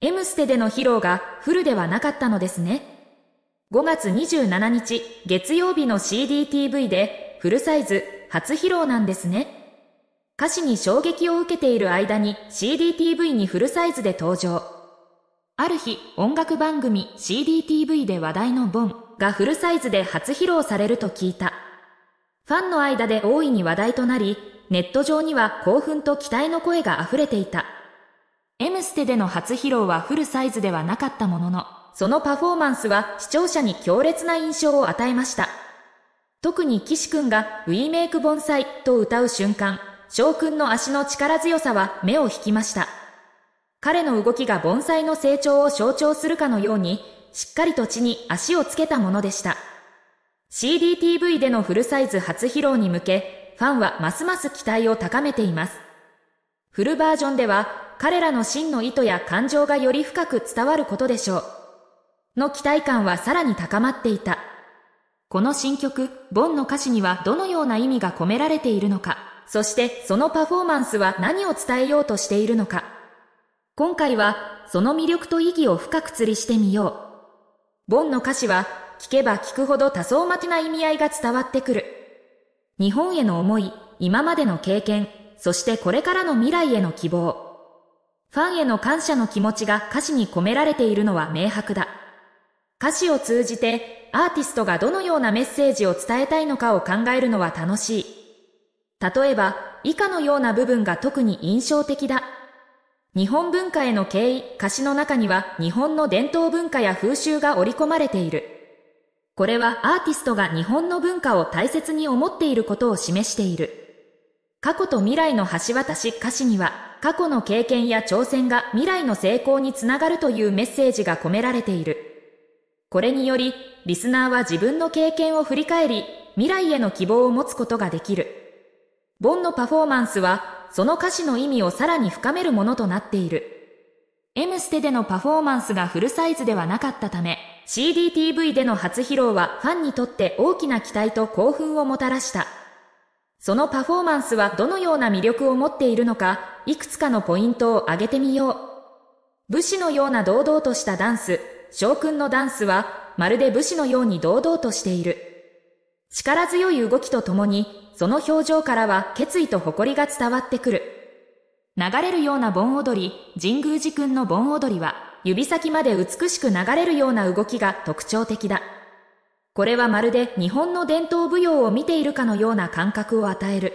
エムステでの披露がフルではなかったのですね。5月27日月曜日の CDTV でフルサイズ初披露なんですね。歌詞に衝撃を受けている間に CDTV にフルサイズで登場。ある日、音楽番組 CDTV で話題のボンがフルサイズで初披露されると聞いた。ファンの間で大いに話題となり、ネット上には興奮と期待の声が溢れていた。M ステでの初披露はフルサイズではなかったものの、そのパフォーマンスは視聴者に強烈な印象を与えました。特に岸くんが We Make 盆栽と歌う瞬間、翔くんの足の力強さは目を引きました。彼の動きが盆栽の成長を象徴するかのように、しっかりと地に足をつけたものでした。CDTV でのフルサイズ初披露に向け、ファンはますます期待を高めています。フルバージョンでは彼らの真の意図や感情がより深く伝わることでしょう。の期待感はさらに高まっていた。この新曲、ボンの歌詞にはどのような意味が込められているのか、そしてそのパフォーマンスは何を伝えようとしているのか。今回は、その魅力と意義を深く釣りしてみよう。ボンの歌詞は、聞けば聞くほど多層待ちな意味合いが伝わってくる。日本への思い、今までの経験、そしてこれからの未来への希望。ファンへの感謝の気持ちが歌詞に込められているのは明白だ。歌詞を通じてアーティストがどのようなメッセージを伝えたいのかを考えるのは楽しい。例えば、以下のような部分が特に印象的だ。日本文化への敬意、歌詞の中には日本の伝統文化や風習が織り込まれている。これはアーティストが日本の文化を大切に思っていることを示している。過去と未来の橋渡し歌詞には、過去の経験や挑戦が未来の成功につながるというメッセージが込められている。これにより、リスナーは自分の経験を振り返り、未来への希望を持つことができる。ボンのパフォーマンスは、その歌詞の意味をさらに深めるものとなっている。M ステでのパフォーマンスがフルサイズではなかったため、CDTV での初披露はファンにとって大きな期待と興奮をもたらした。そのパフォーマンスはどのような魅力を持っているのか、いくつかのポイントを挙げてみよう。武士のような堂々としたダンス、将軍のダンスは、まるで武士のように堂々としている。力強い動きとともに、その表情からは決意と誇りが伝わってくる。流れるような盆踊り、神宮寺君の盆踊りは、指先まで美しく流れるような動きが特徴的だ。これはまるで日本の伝統舞踊を見ているかのような感覚を与える。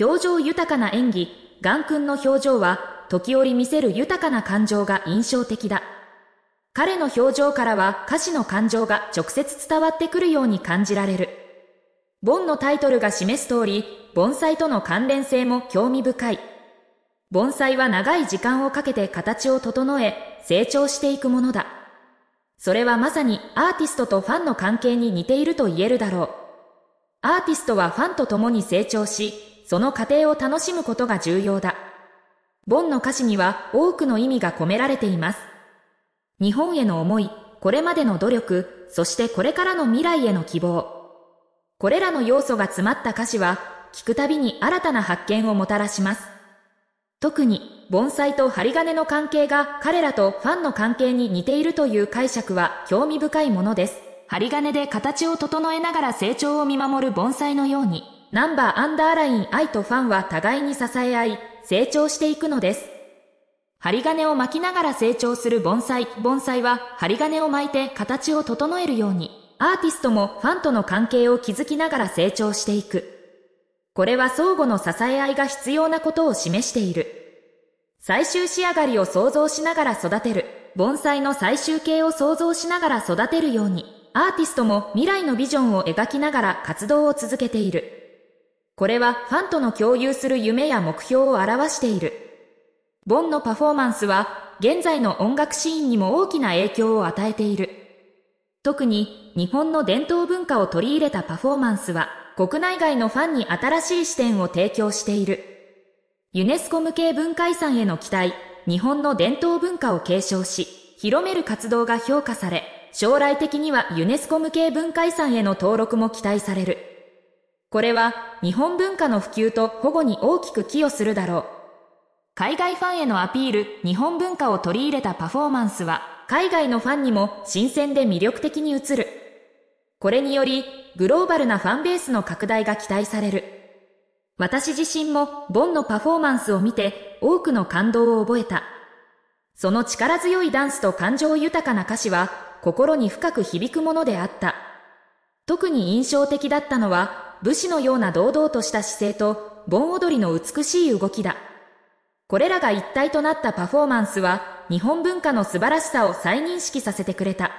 表情豊かな演技、ン君の表情は時折見せる豊かな感情が印象的だ。彼の表情からは歌詞の感情が直接伝わってくるように感じられる。ンのタイトルが示す通り、盆栽との関連性も興味深い。盆栽は長い時間をかけて形を整え、成長していくものだ。それはまさにアーティストとファンの関係に似ていると言えるだろう。アーティストはファンと共に成長し、その過程を楽しむことが重要だ。ボンの歌詞には多くの意味が込められています。日本への思い、これまでの努力、そしてこれからの未来への希望。これらの要素が詰まった歌詞は、聞くたびに新たな発見をもたらします。特に、盆栽と針金の関係が彼らとファンの関係に似ているという解釈は興味深いものです。針金で形を整えながら成長を見守る盆栽のように、ナンバーアンダーライン愛とファンは互いに支え合い、成長していくのです。針金を巻きながら成長する盆栽。盆栽は針金を巻いて形を整えるように、アーティストもファンとの関係を築きながら成長していく。これは相互の支え合いが必要なことを示している。最終仕上がりを想像しながら育てる、盆栽の最終形を想像しながら育てるように、アーティストも未来のビジョンを描きながら活動を続けている。これはファンとの共有する夢や目標を表している。ボンのパフォーマンスは現在の音楽シーンにも大きな影響を与えている。特に日本の伝統文化を取り入れたパフォーマンスは国内外のファンに新しい視点を提供している。ユネスコ無形文化遺産への期待、日本の伝統文化を継承し、広める活動が評価され、将来的にはユネスコ無形文化遺産への登録も期待される。これは日本文化の普及と保護に大きく寄与するだろう。海外ファンへのアピール、日本文化を取り入れたパフォーマンスは、海外のファンにも新鮮で魅力的に映る。これにより、グローバルなファンベースの拡大が期待される。私自身もボンのパフォーマンスを見て多くの感動を覚えた。その力強いダンスと感情豊かな歌詞は心に深く響くものであった。特に印象的だったのは武士のような堂々とした姿勢とボン踊りの美しい動きだ。これらが一体となったパフォーマンスは日本文化の素晴らしさを再認識させてくれた。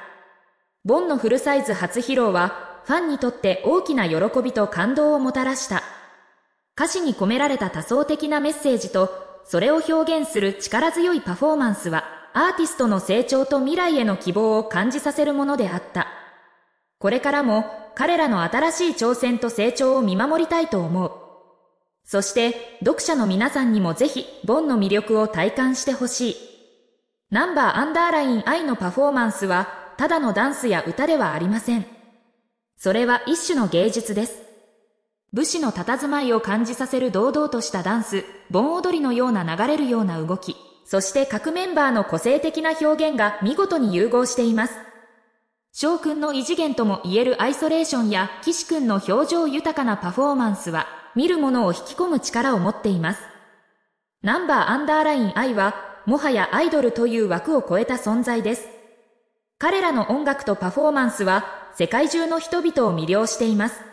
ボンのフルサイズ初披露はファンにとって大きな喜びと感動をもたらした。歌詞に込められた多層的なメッセージと、それを表現する力強いパフォーマンスは、アーティストの成長と未来への希望を感じさせるものであった。これからも彼らの新しい挑戦と成長を見守りたいと思う。そして、読者の皆さんにもぜひ、ボンの魅力を体感してほしい。ナンバーアンダーライン I のパフォーマンスは、ただのダンスや歌ではありません。それは一種の芸術です。武士の佇まいを感じさせる堂々としたダンス、盆踊りのような流れるような動き、そして各メンバーの個性的な表現が見事に融合しています。翔くんの異次元とも言えるアイソレーションや岸くんの表情豊かなパフォーマンスは、見る者を引き込む力を持っています。ナンバーアンダーライン I は、もはやアイドルという枠を超えた存在です。彼らの音楽とパフォーマンスは、世界中の人々を魅了しています。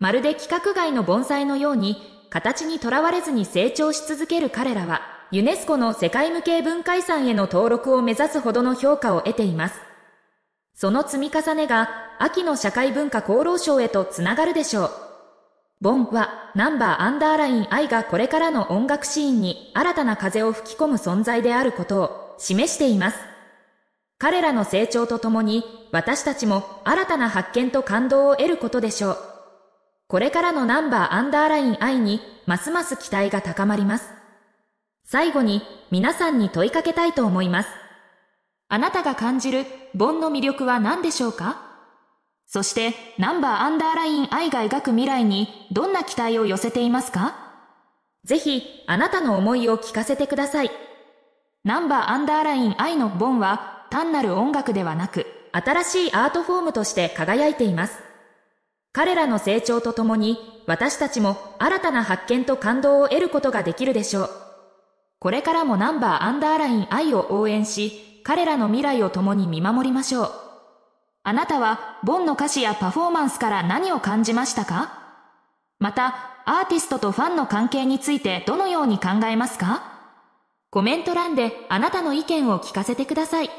まるで規格外の盆栽のように、形にとらわれずに成長し続ける彼らは、ユネスコの世界無形文化遺産への登録を目指すほどの評価を得ています。その積み重ねが、秋の社会文化厚労省へとつながるでしょう。ボンは、ナンバーアンダーライン愛がこれからの音楽シーンに新たな風を吹き込む存在であることを示しています。彼らの成長とともに、私たちも新たな発見と感動を得ることでしょう。これからのナンバーアンダーライン愛にますます期待が高まります。最後に皆さんに問いかけたいと思います。あなたが感じる盆の魅力は何でしょうかそしてナンバーアンダーライン愛が描く未来にどんな期待を寄せていますかぜひあなたの思いを聞かせてください。ナンバーアンダーライン愛のボンは単なる音楽ではなく新しいアートフォームとして輝いています。彼らの成長とともに、私たちも新たな発見と感動を得ることができるでしょう。これからもナンバーアンダーライン愛を応援し、彼らの未来を共に見守りましょう。あなたは、ボンの歌詞やパフォーマンスから何を感じましたかまた、アーティストとファンの関係についてどのように考えますかコメント欄であなたの意見を聞かせてください。